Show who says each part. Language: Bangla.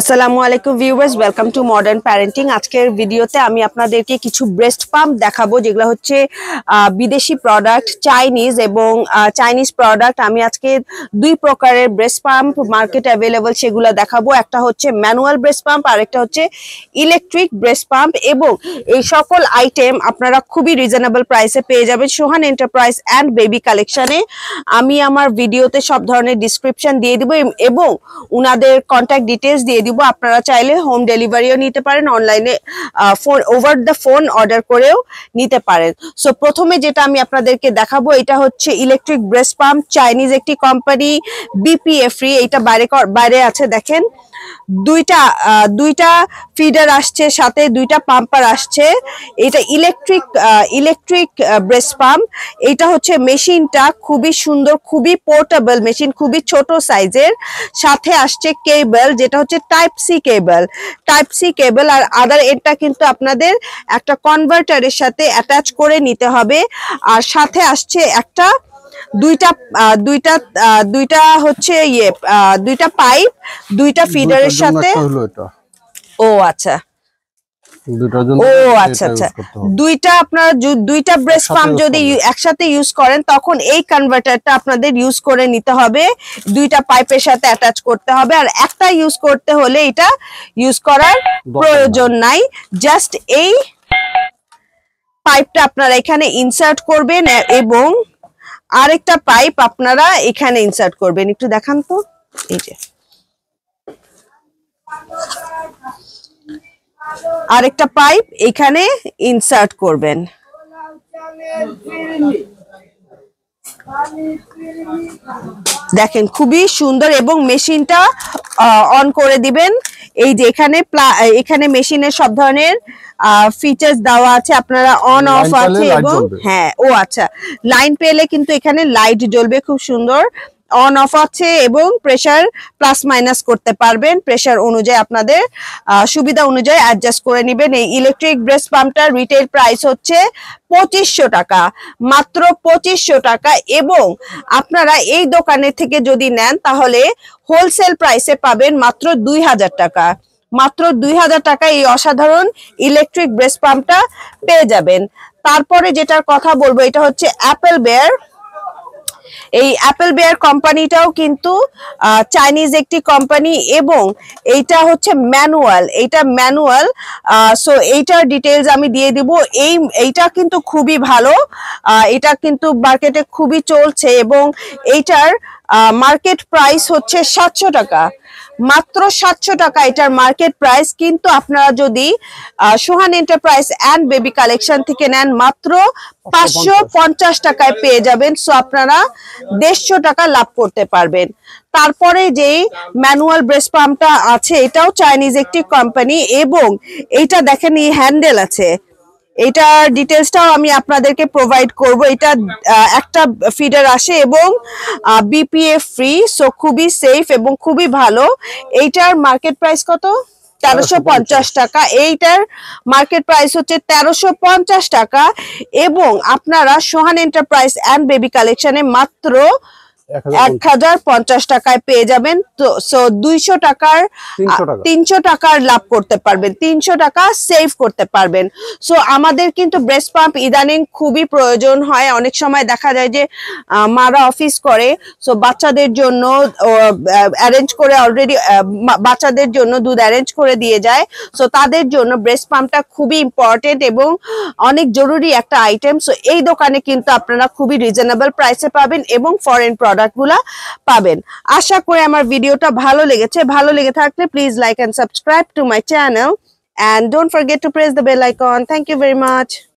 Speaker 1: আসসালামু আলাইকুম viewers welcome to modern parenting আজকের ভিডিওতে আমি আপনাদেরকে কিছু ব্রেস্ট পাম্প দেখাবো যেগুলো হচ্ছে বিদেশি প্রোডাক্ট চাইনিজ এবং চাইনিজ প্রোডাক্ট আমি আজকে দুই প্রকারের ব্রেস্ট পাম্প মার্কেট অ্যাভেলেবল সেগুলো দেখাবো একটা হচ্ছে ম্যানুয়াল ব্রেস্ট পাম্প আর একটা হচ্ছে ইলেকট্রিক ব্রেস্ট পাম্প এবং এই সকল আইটেম আপনারা খুবই রিজনেবল প্রাইসে পেয়ে যাবেন সোহান এন্টারপ্রাইজ অ্যান্ড বেবি কালেকশানে আমি আমার ভিডিওতে সব ধরনের ডিসক্রিপশন দিয়ে দেবো এবং উনাদের কন্ট্যাক্ট ডিটেলস দিয়ে দিব আপনারা চাইলে হোম ডেলিভারিও নিতে পারেন অনলাইনে phone over the phone order করেও নিতে পারেন সো প্রথমে যেটা আমি আপনাদেরকে দেখাবো এটা হচ্ছে ইলেকট্রিক ব্রেস্ট পাম্প চাইনিজ একটি কোম্পানি বিপিএফ্রি এটা বাইরে বাইরে আছে দেখেন দুইটা দুইটা ফিডার আসছে সাথে দুইটা পাম্পার আসছে এটা ইলেকট্রিক ইলেকট্রিক ব্রেস পাম্প এটা হচ্ছে মেশিনটা খুবই সুন্দর খুবই পোর্টেবল মেশিন খুবই ছোট সাইজের সাথে আসছে কেবল যেটা হচ্ছে type C cable type C cable আর আদার এটা কিন্তু আপনাদের একটা কনভার্টারের সাথে অ্যাটাচ করে নিতে হবে আর সাথে আসছে একটা দুইটা দুইটা দুইটা হচ্ছে ইয়ে দুইটা পাইপ দুইটা ফিডারের সাথে ও আচ্ছা ও আচ্ছা আচ্ছা দুইটা আপনার দুইটা পাম্প যদি একসাথে ইউজ করেন তখন এই কনভার্টারটা আপনাদের ইউজ করে নিতে হবে দুইটা পাইপের সাথে অ্যাটাচ করতে হবে আর একটা ইউজ করতে হলে এটা ইউজ করার প্রয়োজন নাই জাস্ট এই পাইপটা আপনারা এখানে ইনসার্ট করবেন এবং আরেকটা পাইপ আপনারা এখানে ইনসার্ট করবেন একটু দেখান তো এই যে আরেকটা পাইপ এখানে ইনসার্ট করবেন দেখেন খুবই সুন্দর এবং মেশিনটা অন করে দিবেন এই যে এখানে এখানে মেশিনের সব ধরনের ফিচার্স দেওয়া আছে আপনারা অন অফ আছে এবং হ্যাঁ ও আচ্ছা লাইন পেলে কিন্তু এখানে লাইট জ্বলবে খুব সুন্দর অন অফ আছে এবং প্রেশার প্লাস মাইনাস করতে পারবেন প্রেশার অনুযায়ী আপনাদের সুবিধা অনুযায়ী অ্যাডজাস্ট করে নেবেন এই ইলেকট্রিক ব্রেস্ট পাম্পটার রিটেল প্রাইস হচ্ছে পঁচিশশো টাকা মাত্র পঁচিশশো টাকা এবং আপনারা এই দোকানে থেকে যদি নেন তাহলে হোলসেল প্রাইসে পাবেন মাত্র দুই হাজার টাকা মাত্র দুই হাজার টাকা এই অসাধারণ ইলেকট্রিক ব্রেস্ট পাম্পটা পেয়ে যাবেন তারপরে যেটার কথা বলবো এটা হচ্ছে অ্যাপেল বেয়ার এই অ্যাপেল বেয়ার কোম্পানিটাও কিন্তু চাইনিজ একটি কোম্পানি এবং এইটা হচ্ছে ম্যানুয়াল এইটা ম্যানুয়াল সো এইটার ডিটেলস আমি দিয়ে দিব এই এইটা কিন্তু খুবই ভালো এটা কিন্তু মার্কেটে খুবই চলছে এবং এইটার মার্কেট প্রাইস হচ্ছে সাতশো টাকা মাত্র সাতশো টাকা এটার মার্কেট প্রাইস কিন্তু আপনারা যদি Sohan enterprise and baby collection থেকে নেন মাত্র পাঁচশো পঞ্চাশ টাকায় পেয়ে যাবেন সো আপনারা দেড়শো টাকা লাভ করতে পারবেন তারপরে যে ম্যানুয়াল ব্রেস পাম্পটা আছে এটাও চাইনিজ একটি কোম্পানি এবং এটা দেখেন এই হ্যান্ডেল আছে এটা ডিটেলসটাও আমি আপনাদেরকে প্রোভাইড করব এটা একটা ফিডার আসে এবং বিপিএফ ফ্রি সো খুবই সেফ এবং খুবই ভালো এইটার মার্কেট প্রাইস কত তেরোশো পঞ্চাশ টাকা এইটার মার্কেট প্রাইস হচ্ছে তেরোশো পঞ্চাশ টাকা এবং আপনারা সোহান এন্টারপ্রাইজ অ্যান্ড বেবি কালেকশানে মাত্র এক হাজার পঞ্চাশ টাকায় পেয়ে যাবেন তো সো টাকার টাকার লাভ করতে পারবেন তিনশো টাকা সেভ করতে পারবেন সো আমাদের কিন্তু ব্রেস্ট পাম্প ইদানিং খুবই প্রয়োজন হয় অনেক সময় দেখা যায় যে মারা অফিস করে সো বাচ্চাদের জন্য অ্যারেঞ্জ করে অলরেডি বাচ্চাদের জন্য দুধ অ্যারেঞ্জ করে দিয়ে যায় সো তাদের জন্য ব্রেস্ট পাম্পটা খুবই ইম্পর্টেন্ট এবং অনেক জরুরি একটা আইটেম সো এই দোকানে কিন্তু আপনারা খুবই রিজনেবল প্রাইসে পাবেন এবং ফরেন প্রোডাক্ট প্রোডাক্টগুলো পাবেন আশা করে আমার ভিডিওটা ভালো লেগেছে ভালো লেগে থাকলে please like and subscribe to my channel and don't forget to press the bell icon thank you very much